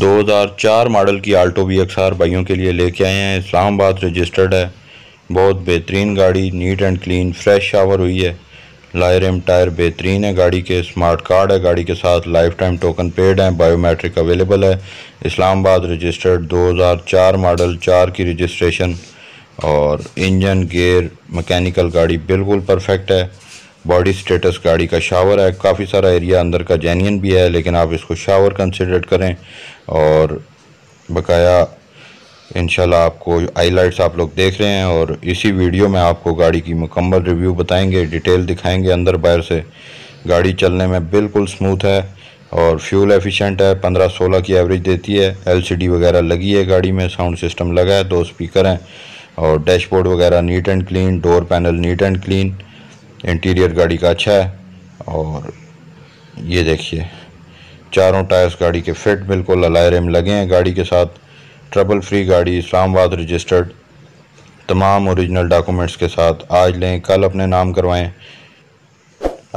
2004 model की Alto we x are भाइयों के लिए लेके आए हैं इस्लामाबाद रजिस्टर्ड है बहुत बेहतरीन गाड़ी neat and clean fresh shower हुई है लायर एम टायर बेहतरीन है गाड़ी के स्मार्ट कार्ड है गाड़ी के साथ लाइफ टाइम टोकन पेड हैं बायोमेट्रिक अवेलेबल है इस्लामाबाद रजिस्टर्ड 2004 मॉडल चार की रजिस्ट्रेशन और इंजन गेयर मकैनिकल गाड़ी बिल्कुल परफेक्ट है बॉडी स्टेटस गाड़ी का शावर है काफ़ी सारा एरिया अंदर का जैनियन भी है लेकिन आप इसको शावर कंसिडर करें और बकाया इन आपको हाईलाइट्स आप लोग देख रहे हैं और इसी वीडियो में आपको गाड़ी की मुकम्मल रिव्यू बताएंगे डिटेल दिखाएंगे अंदर बाहर से गाड़ी चलने में बिल्कुल स्मूथ है और फ्यूल एफिशिएंट है 15-16 की एवरेज देती है एलसीडी वगैरह लगी है गाड़ी में साउंड सिस्टम लगा है दो स्पीकर हैं और डैशबोर्ड वगैरह neat and clean door panel neat and clean interior गाड़ी का अच्छा है और ये देखिए चारों टायर्स गाड़ी के फिट बिल्कुल में लगे हैं गाड़ी के साथ ट्रबल फ्री गाड़ी इस्लामाबाद रजिस्टर्ड तमाम ओरिजिनल डॉक्यूमेंट्स के साथ आज लें कल अपने नाम करवाएं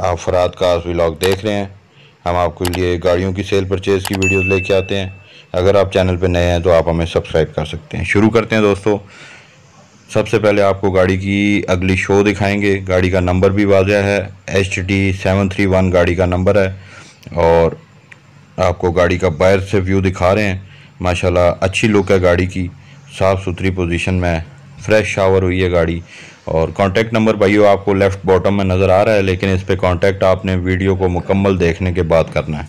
आप फराद कास व्लॉग देख रहे हैं हम आपके लिए गाड़ियों की सेल परचेज़ की वीडियोस लेके आते हैं अगर आप चैनल पर नए हैं तो आप हमें सब्सक्राइब कर सकते हैं शुरू करते हैं दोस्तों सबसे पहले आपको गाड़ी की अगली शो दिखाएंगे गाड़ी का नंबर भी वाजह है H D seven three one गाड़ी का नंबर है और आपको गाड़ी का बाहर से व्यू दिखा रहे हैं माशाल्लाह अच्छी लुक है गाड़ी की साफ़ सुथरी पोजीशन में फ्रेश शावर हुई है गाड़ी और कांटेक्ट नंबर भाई आपको लेफ़्ट बॉटम में नज़र आ रहा है लेकिन इस पर कॉन्टैक्ट आपने वीडियो को मुकम्मल देखने के बाद करना है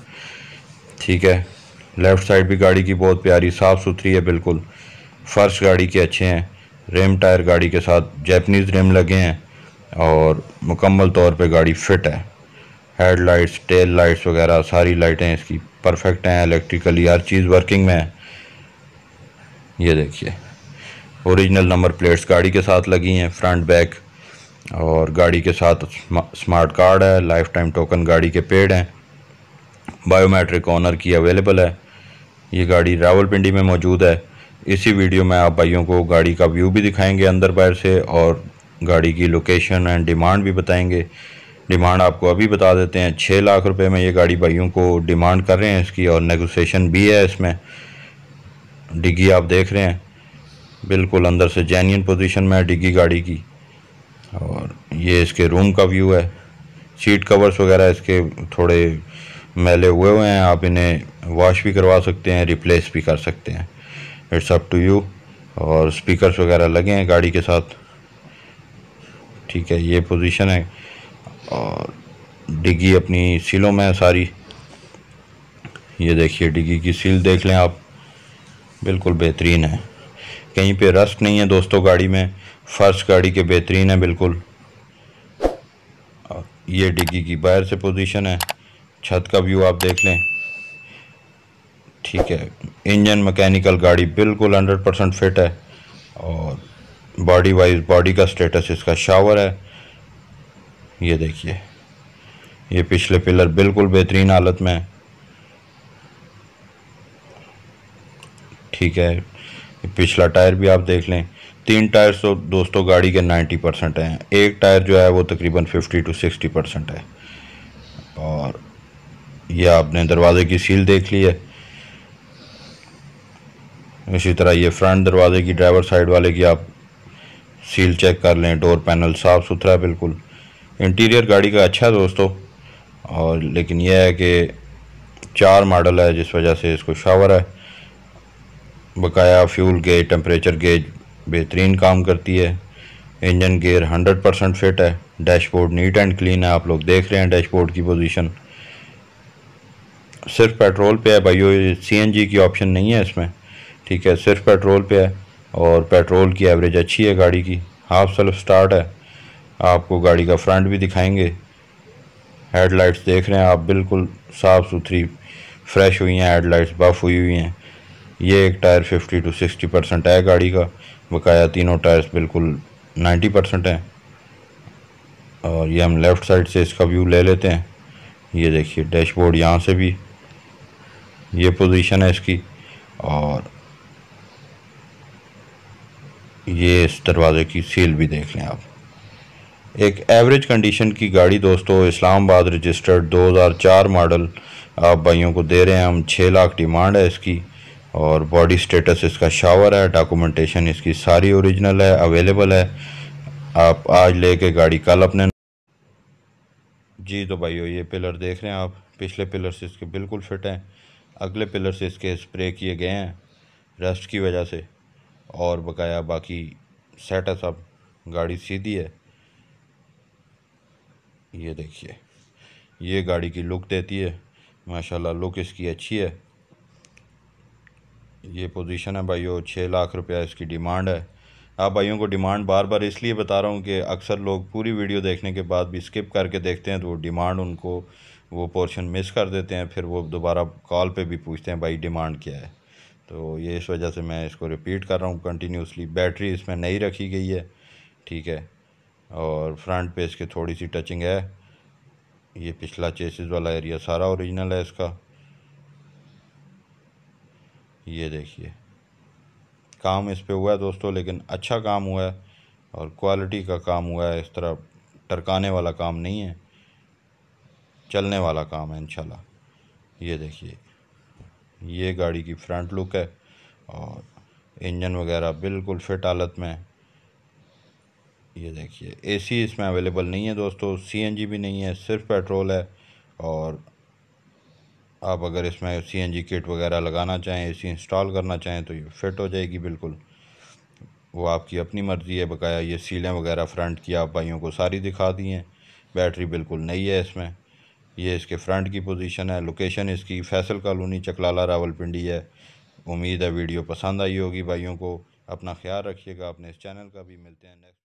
ठीक है लेफ़्ट साइड भी गाड़ी की बहुत प्यारी साफ़ सुथरी है बिल्कुल फ़र्श गाड़ी के अच्छे हैं रेम टायर गाड़ी के साथ जैपनीज़ रेम लगे हैं और मुकम्मल तौर पे गाड़ी फिट है हेड लाइट्स टेल लाइट्स वगैरह सारी लाइटें इसकी परफेक्ट हैं इलेक्ट्रिकली हर चीज़ वर्किंग में है ये देखिए ओरिजिनल नंबर प्लेट्स गाड़ी के साथ लगी हैं फ्रंट बैक और गाड़ी के साथ स्मार्ट कार्ड है लाइफ टाइम टोकन गाड़ी के पेड हैं बायोमेट्रिक ऑनर की अवेलेबल है ये गाड़ी रावलपिंडी में मौजूद है इसी वीडियो में आप भाइयों को गाड़ी का व्यू भी दिखाएंगे अंदर बाहर से और गाड़ी की लोकेशन एंड डिमांड भी बताएंगे डिमांड आपको अभी बता देते हैं छः लाख रुपए में ये गाड़ी भाइयों को डिमांड कर रहे हैं इसकी और नेगोशिएशन भी है इसमें डिग्गी आप देख रहे हैं बिल्कुल अंदर से जेन्यन पोजीशन में है डिग्गी गाड़ी की और ये इसके रूम का व्यू है सीट कवर्स वगैरह इसके थोड़े मैले हुए हुए हैं आप इन्हें वॉश भी करवा सकते हैं रिप्लेस भी कर सकते हैं इट्स अप टू यू और स्पीकर्स वगैरह लगे हैं गाड़ी के साथ ठीक है ये पोजीशन है और डिग्गी अपनी सीलों में है सारी ये देखिए डिग्गी की सील देख लें आप बिल्कुल बेहतरीन है कहीं पे रस्ट नहीं है दोस्तों गाड़ी में फर्स्ट गाड़ी के बेहतरीन है बिल्कुल ये डिग्गी की बाहर से पोजीशन है छत का व्यू आप देख लें ठीक है इंजन मैकेनिकल गाड़ी बिल्कुल हंड्रेड परसेंट फिट है और बॉडी वाइज बॉडी का स्टेटस इसका शावर है ये देखिए ये पिछले पिलर बिल्कुल बेहतरीन हालत में है ठीक है पिछला टायर भी आप देख लें तीन टायर तो दोस्तों गाड़ी के 90 परसेंट हैं एक टायर जो है वो तकरीबन 50 टू 60 परसेंट है और यह आपने दरवाज़े की सील देख ली है इसी तरह ये फ्रंट दरवाजे की ड्राइवर साइड वाले की आप सील चेक कर लें डोर पैनल साफ़ सुथरा बिल्कुल इंटीरियर गाड़ी का अच्छा है दोस्तों और लेकिन यह है कि चार मॉडल है जिस वजह से इसको शावर है बकाया फ्यूल गेज टेम्परेचर गेज बेहतरीन काम करती है इंजन गेयर 100 परसेंट फिट है डैशबोर्ड नीट एंड क्लीन है आप लोग देख रहे हैं डैशबोर्ड की पोजीशन सिर्फ पेट्रोल पे है भाई सी एन जी की ऑप्शन नहीं है इसमें ठीक है सिर्फ पेट्रोल पे है और पेट्रोल की एवरेज अच्छी है गाड़ी की हाफ सेल्फ स्टार्ट है आपको गाड़ी का फ्रंट भी दिखाएंगे हेडलाइट्स देख रहे हैं आप बिल्कुल साफ़ सुथरी फ्रेश हुई हैं हेडलाइट्स बफ हुई हुई हैं ये एक टायर 50 टू 60 परसेंट है गाड़ी का बकाया तीनों टायर्स बिल्कुल 90 परसेंट हैं और ये हम लेफ़्ट साइड से इसका व्यू ले लेते हैं ये देखिए डैशबोर्ड यहाँ से भी ये पोजीशन है इसकी और ये इस दरवाज़े की सील भी देख लें आप एक एवरेज कंडीशन की गाड़ी दोस्तों इस्लामाबाद रजिस्टर्ड 2004 मॉडल आप भाइयों को दे रहे हैं हम छः लाख डिमांड है इसकी और बॉडी स्टेटस इसका शावर है डॉक्यूमेंटेशन इसकी सारी ओरिजिनल है अवेलेबल है आप आज लेके गाड़ी कल अपने जी तो भाइयों ये पिलर देख रहे हैं आप पिछले पिलर से इसके बिल्कुल फिट हैं अगले पिलर से इसके स्प्रे किए गए हैं रस्ट की वजह से और बकाया बाकी सेट है सब गाड़ी सीधी है ये देखिए ये गाड़ी की लुक देती है माशाल्लाह लुक इसकी अच्छी है ये पोजीशन है भाइयों छः लाख रुपया इसकी डिमांड है आप भाइयों को डिमांड बार बार इसलिए बता रहा हूँ कि अक्सर लोग पूरी वीडियो देखने के बाद भी स्किप करके देखते हैं तो वो डिमांड उनको वो पोर्शन मिस कर देते हैं फिर वो दोबारा कॉल पे भी पूछते हैं भाई डिमांड क्या है तो ये इस वजह से मैं इसको रिपीट कर रहा हूँ कंटिन्यूसली बैटरी इसमें नहीं रखी गई है ठीक है और फ्रंट पे इसके थोड़ी सी टचिंग है ये पिछला चेसिस वाला एरिया सारा ओरिजिनल है इसका ये देखिए काम इस पर हुआ है दोस्तों लेकिन अच्छा काम हुआ है और क्वालिटी का काम हुआ है इस तरह टरकाने वाला काम नहीं है चलने वाला काम है इंशाल्लाह ये देखिए ये गाड़ी की फ्रंट लुक है और इंजन वगैरह बिल्कुल फिट हालत में है ये देखिए एसी इसमें अवेलेबल नहीं है दोस्तों सीएनजी भी नहीं है सिर्फ पेट्रोल है और आप अगर इसमें सीएनजी किट वगैरह लगाना चाहें एसी इंस्टॉल करना चाहें तो ये फिट हो जाएगी बिल्कुल वो आपकी अपनी मर्ज़ी है बकाया ये सीलें वगैरह फ्रंट की आप भाइयों को सारी दिखा दी हैं बैटरी बिल्कुल नई है इसमें ये इसके फ्रंट की पोजीशन है लोकेशन इसकी फैसल कॉलोनी चकलाला रावलपिंडी है उम्मीद है वीडियो पसंद आई होगी भाइयों को अपना ख्याल रखिएगा अपने इस चैनल का भी मिलते हैं नेक्स्ट